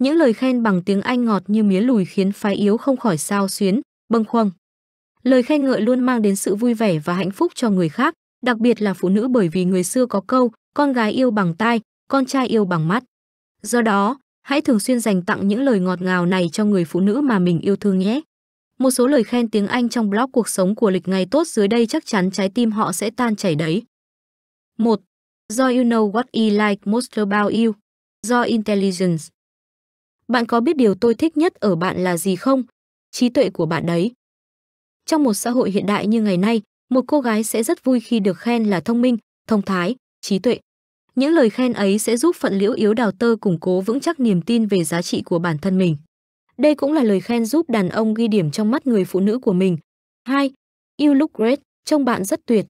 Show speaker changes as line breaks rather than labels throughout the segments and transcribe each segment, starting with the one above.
Những lời khen bằng tiếng Anh ngọt như mía lùi khiến phái yếu không khỏi sao xuyến, bâng khuâng. Lời khen ngợi luôn mang đến sự vui vẻ và hạnh phúc cho người khác, đặc biệt là phụ nữ bởi vì người xưa có câu con gái yêu bằng tai, con trai yêu bằng mắt. Do đó, hãy thường xuyên dành tặng những lời ngọt ngào này cho người phụ nữ mà mình yêu thương nhé. Một số lời khen tiếng Anh trong blog cuộc sống của lịch ngày tốt dưới đây chắc chắn trái tim họ sẽ tan chảy đấy. 1. Do you know what he like most about you. Do intelligence. Bạn có biết điều tôi thích nhất ở bạn là gì không? Trí tuệ của bạn đấy. Trong một xã hội hiện đại như ngày nay, một cô gái sẽ rất vui khi được khen là thông minh, thông thái, trí tuệ. Những lời khen ấy sẽ giúp phận liễu yếu đào tơ củng cố vững chắc niềm tin về giá trị của bản thân mình. Đây cũng là lời khen giúp đàn ông ghi điểm trong mắt người phụ nữ của mình. 2. You look great, trông bạn rất tuyệt.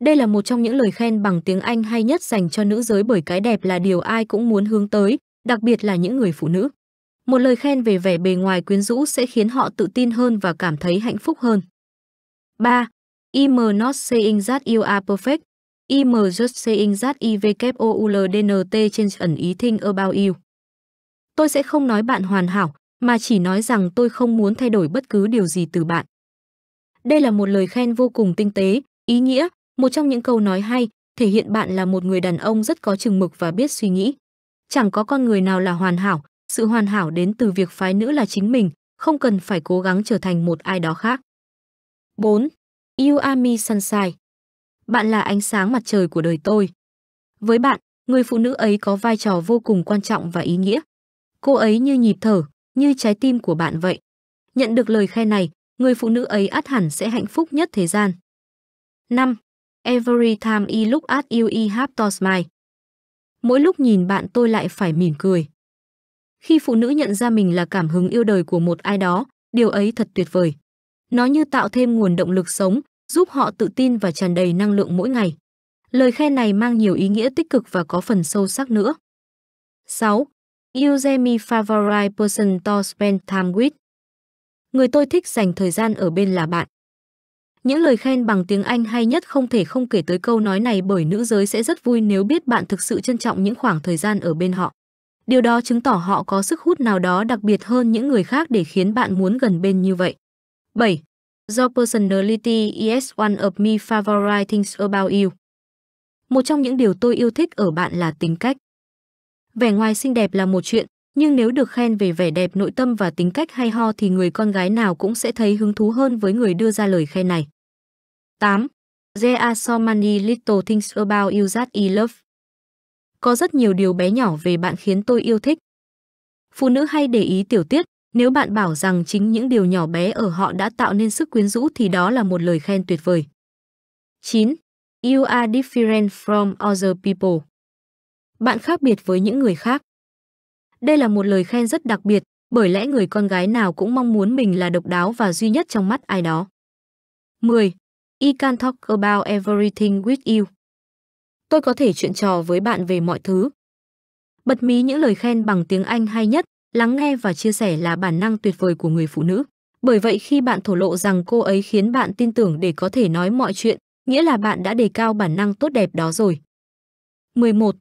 Đây là một trong những lời khen bằng tiếng Anh hay nhất dành cho nữ giới bởi cái đẹp là điều ai cũng muốn hướng tới, đặc biệt là những người phụ nữ. Một lời khen về vẻ bề ngoài quyến rũ sẽ khiến họ tự tin hơn và cảm thấy hạnh phúc hơn. 3. I'm not saying that you are perfect. I'm just saying that IVKOULDNT change an ý thing about you. Tôi sẽ không nói bạn hoàn hảo, mà chỉ nói rằng tôi không muốn thay đổi bất cứ điều gì từ bạn. Đây là một lời khen vô cùng tinh tế, ý nghĩa, một trong những câu nói hay, thể hiện bạn là một người đàn ông rất có chừng mực và biết suy nghĩ chẳng có con người nào là hoàn hảo sự hoàn hảo đến từ việc phái nữ là chính mình không cần phải cố gắng trở thành một ai đó khác 4. Yuami Sunshine Bạn là ánh sáng mặt trời của đời tôi. Với bạn, người phụ nữ ấy có vai trò vô cùng quan trọng và ý nghĩa. Cô ấy như nhịp thở, như trái tim của bạn vậy. Nhận được lời khen này, người phụ nữ ấy át hẳn sẽ hạnh phúc nhất thế gian. 5. Every time you look at you I have to smile mỗi lúc nhìn bạn tôi lại phải mỉm cười. Khi phụ nữ nhận ra mình là cảm hứng yêu đời của một ai đó, điều ấy thật tuyệt vời. Nó như tạo thêm nguồn động lực sống, giúp họ tự tin và tràn đầy năng lượng mỗi ngày. Lời khen này mang nhiều ý nghĩa tích cực và có phần sâu sắc nữa. 6. Use me favorite person to spend time with. Người tôi thích dành thời gian ở bên là bạn. Những lời khen bằng tiếng Anh hay nhất không thể không kể tới câu nói này bởi nữ giới sẽ rất vui nếu biết bạn thực sự trân trọng những khoảng thời gian ở bên họ. Điều đó chứng tỏ họ có sức hút nào đó đặc biệt hơn những người khác để khiến bạn muốn gần bên như vậy. 7. Your personality is one of my favorite things about you. Một trong những điều tôi yêu thích ở bạn là tính cách. Vẻ ngoài xinh đẹp là một chuyện, nhưng nếu được khen về vẻ đẹp nội tâm và tính cách hay ho thì người con gái nào cũng sẽ thấy hứng thú hơn với người đưa ra lời khen này. 8. There are so many little things about you that I love. Có rất nhiều điều bé nhỏ về bạn khiến tôi yêu thích. Phụ nữ hay để ý tiểu tiết, nếu bạn bảo rằng chính những điều nhỏ bé ở họ đã tạo nên sức quyến rũ thì đó là một lời khen tuyệt vời. 9. You are different from other people. Bạn khác biệt với những người khác. Đây là một lời khen rất đặc biệt, bởi lẽ người con gái nào cũng mong muốn mình là độc đáo và duy nhất trong mắt ai đó. 10. I can talk about everything with you. Tôi có thể chuyện trò với bạn về mọi thứ. Bật mí những lời khen bằng tiếng Anh hay nhất, lắng nghe và chia sẻ là bản năng tuyệt vời của người phụ nữ. Bởi vậy khi bạn thổ lộ rằng cô ấy khiến bạn tin tưởng để có thể nói mọi chuyện, nghĩa là bạn đã đề cao bản năng tốt đẹp đó rồi. 11.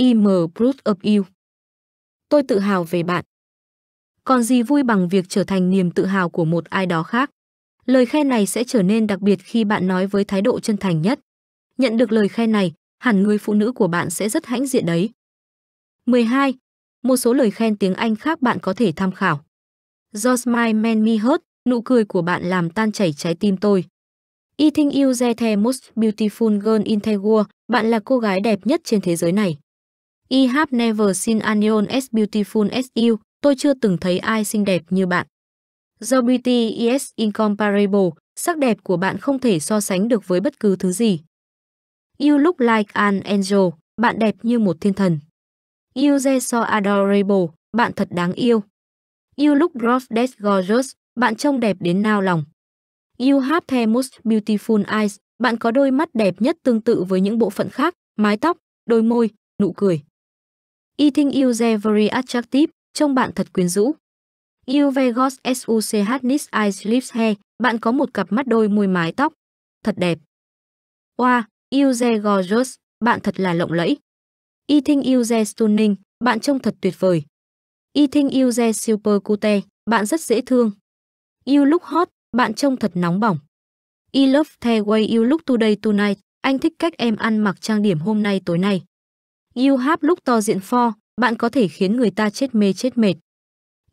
I'm proud of you. Tôi tự hào về bạn. Còn gì vui bằng việc trở thành niềm tự hào của một ai đó khác? Lời khen này sẽ trở nên đặc biệt khi bạn nói với thái độ chân thành nhất. Nhận được lời khen này, hẳn người phụ nữ của bạn sẽ rất hãnh diện đấy. 12. Một số lời khen tiếng Anh khác bạn có thể tham khảo. Your smile made me hurt, nụ cười của bạn làm tan chảy trái tim tôi. I think you the most beautiful girl in the world, bạn là cô gái đẹp nhất trên thế giới này. I e have never seen anyone as beautiful as you, tôi chưa từng thấy ai xinh đẹp như bạn do Beauty is incomparable, sắc đẹp của bạn không thể so sánh được với bất cứ thứ gì. You look like an angel, bạn đẹp như một thiên thần. You are so adorable, bạn thật đáng yêu. You look drop gorgeous, bạn trông đẹp đến nao lòng. You have the most beautiful eyes, bạn có đôi mắt đẹp nhất tương tự với những bộ phận khác, mái tóc, đôi môi, nụ cười. I think you are very attractive, trông bạn thật quyến rũ. You Vegas SUCH nice eyes lips Hair, bạn có một cặp mắt đôi môi mái tóc. Thật đẹp. Wow, You The Gorgeous, bạn thật là lộng lẫy. I think You The Stunning, bạn trông thật tuyệt vời. I think You The Super Cute, bạn rất dễ thương. You Look Hot, bạn trông thật nóng bỏng. I love the way you look today tonight, anh thích cách em ăn mặc trang điểm hôm nay tối nay. You have look to diện for, bạn có thể khiến người ta chết mê chết mệt.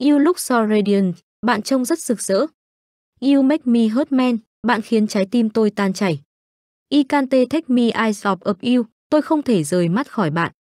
You look so radiant, bạn trông rất rực rỡ. You make me hurt man, bạn khiến trái tim tôi tan chảy. I can't take My eyes off of you, tôi không thể rời mắt khỏi bạn.